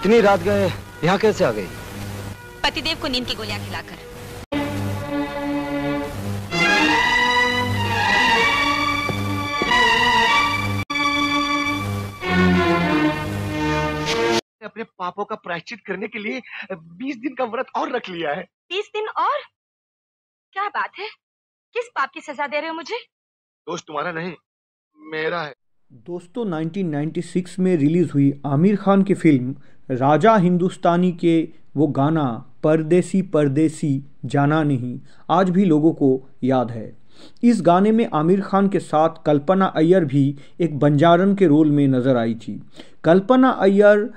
इतनी रात गए यहाँ कैसे आ गई पतिदेव को नींद की गोलियां खिलाकर अपने पापों का प्रायश्चित करने के लिए बीस दिन का व्रत और रख लिया है बीस दिन और क्या बात है किस पाप की सजा दे रहे हो मुझे दोस्त तुम्हारा नहीं मेरा है दोस्तों 1996 में रिलीज हुई आमिर खान की फिल्म राजा हिंदुस्तानी के वो गाना परदेसी परदेसी जाना नहीं आज भी लोगों को याद है इस गाने में आमिर खान के साथ कल्पना अय्यर भी एक बंजारन के रोल में नज़र आई थी कल्पना अय्यर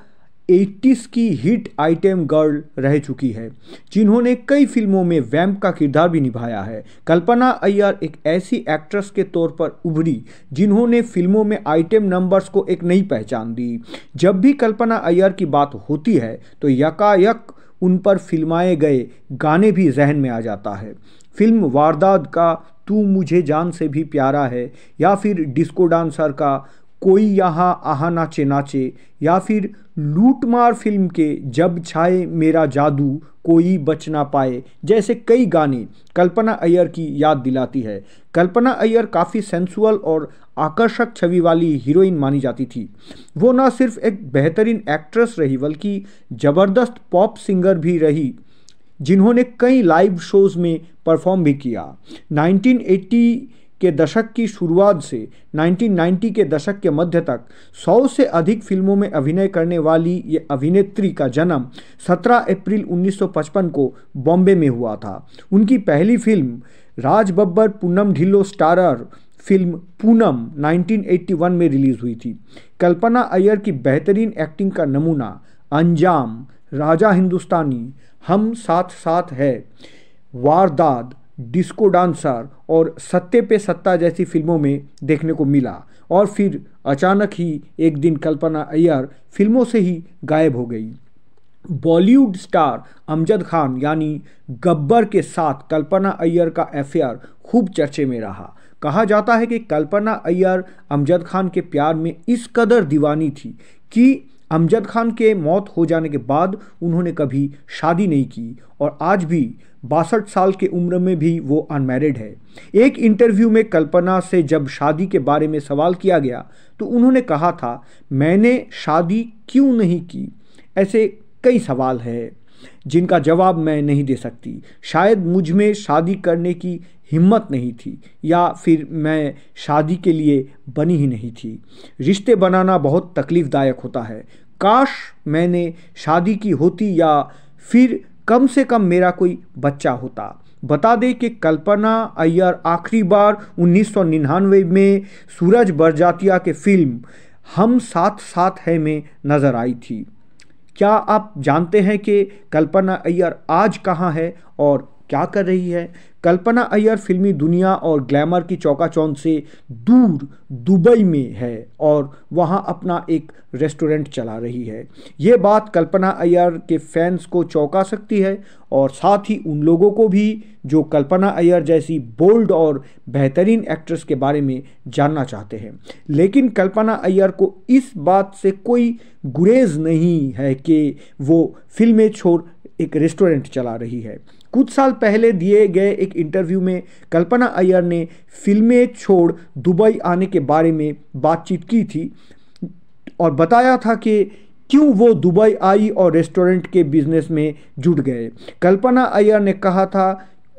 एट्टीज़ की हिट आइटम गर्ल रह चुकी है जिन्होंने कई फिल्मों में वैम्प का किरदार भी निभाया है कल्पना अय्यर एक ऐसी एक्ट्रेस के तौर पर उभरी जिन्होंने फिल्मों में आइटम नंबर्स को एक नई पहचान दी जब भी कल्पना अय्यर की बात होती है तो यकायक उन पर फिल्माए गए गाने भी जहन में आ जाता है फिल्म वारदात का तू मुझे जान से भी प्यारा है या फिर डिस्को डांसर का कोई यहाँ आहा नाचे नाचे या फिर लूटमार फिल्म के जब छाए मेरा जादू कोई बच ना पाए जैसे कई गाने कल्पना अय्यर की याद दिलाती है कल्पना अय्यर काफ़ी सेंसुअल और आकर्षक छवि वाली हीरोइन मानी जाती थी वो ना सिर्फ एक बेहतरीन एक्ट्रेस रही बल्कि ज़बरदस्त पॉप सिंगर भी रही जिन्होंने कई लाइव शोज़ में परफॉर्म भी किया 1980 के दशक की शुरुआत से 1990 के दशक के मध्य तक 100 से अधिक फिल्मों में अभिनय करने वाली ये अभिनेत्री का जन्म 17 अप्रैल 1955 को बॉम्बे में हुआ था उनकी पहली film Raj Babbar Poonam Dhillon starrer film Poonam 1981 में रिलीज हुई थी कल्पना अय्यर की बेहतरीन एक्टिंग का नमूना अंजाम राजा हिंदुस्तानी हम साथ साथ है वारदात डिस्को डांसर और सत्ते पे सत्ता जैसी फिल्मों में देखने को मिला और फिर अचानक ही एक दिन कल्पना अय्यर फिल्मों से ही गायब हो गई बॉलीवुड स्टार अमजद खान यानी गब्बर के साथ कल्पना अय्यर का अफेयर खूब चर्चे में रहा कहा जाता है कि कल्पना अय्यर अमजद खान के प्यार में इस कदर दीवानी थी कि अमजद खान के मौत हो जाने के बाद उन्होंने कभी शादी नहीं की और आज भी बासठ साल के उम्र में भी वो अनमैरिड है एक इंटरव्यू में कल्पना से जब शादी के बारे में सवाल किया गया तो उन्होंने कहा था मैंने शादी क्यों नहीं की ऐसे कई सवाल है जिनका जवाब मैं नहीं दे सकती शायद मुझ में शादी करने की हिम्मत नहीं थी या फिर मैं शादी के लिए बनी ही नहीं थी रिश्ते बनाना बहुत तकलीफ़दायक होता है काश मैंने शादी की होती या फिर कम से कम मेरा कोई बच्चा होता बता दें कि कल्पना अय्यर आखिरी बार 1999 में सूरज बरजातिया के फिल्म हम साथ साथ हैं में नज़र आई थी क्या आप जानते हैं कि कल्पना अय्यर आज कहाँ है और क्या कर रही है कल्पना अय्यर फिल्मी दुनिया और ग्लैमर की चौकाचौंध से दूर दुबई में है और वहाँ अपना एक रेस्टोरेंट चला रही है ये बात कल्पना अय्यर के फैंस को चौंका सकती है और साथ ही उन लोगों को भी जो कल्पना अय्यर जैसी बोल्ड और बेहतरीन एक्ट्रेस के बारे में जानना चाहते हैं लेकिन कल्पना अय्यर को इस बात से कोई गुरेज नहीं है कि वो फिल्में छोड़ एक रेस्टोरेंट चला रही है कुछ साल पहले दिए गए एक इंटरव्यू में कल्पना अय्यर ने फिल्में छोड़ दुबई आने के बारे में बातचीत की थी और बताया था कि क्यों वो दुबई आई और रेस्टोरेंट के बिजनेस में जुट गए कल्पना अय्यर ने कहा था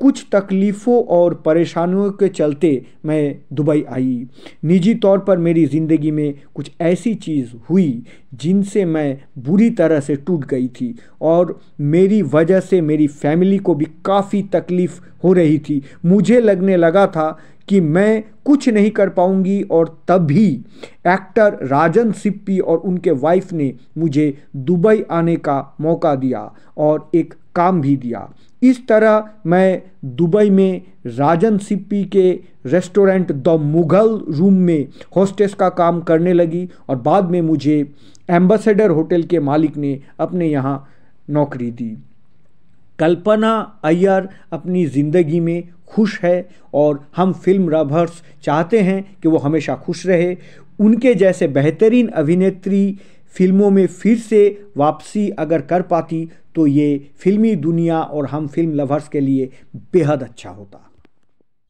कुछ तकलीफ़ों और परेशानियों के चलते मैं दुबई आई निजी तौर पर मेरी ज़िंदगी में कुछ ऐसी चीज़ हुई जिनसे मैं बुरी तरह से टूट गई थी और मेरी वजह से मेरी फैमिली को भी काफ़ी तकलीफ़ हो रही थी मुझे लगने लगा था कि मैं कुछ नहीं कर पाऊंगी और तभी एक्टर राजन सिप्पी और उनके वाइफ ने मुझे दुबई आने का मौका दिया और एक काम भी दिया इस तरह मैं दुबई में राजन सिप्पी के रेस्टोरेंट द मुग़ल रूम में होस्टेस का काम करने लगी और बाद में मुझे एम्बेसडर होटल के मालिक ने अपने यहाँ नौकरी दी कल्पना अय्यर अपनी ज़िंदगी में खुश है और हम फिल्म रभर्स चाहते हैं कि वो हमेशा खुश रहे उनके जैसे बेहतरीन अभिनेत्री फिल्मों में फिर से वापसी अगर कर पाती तो ये फिल्मी दुनिया और हम फिल्म लवर्स के लिए बेहद अच्छा होता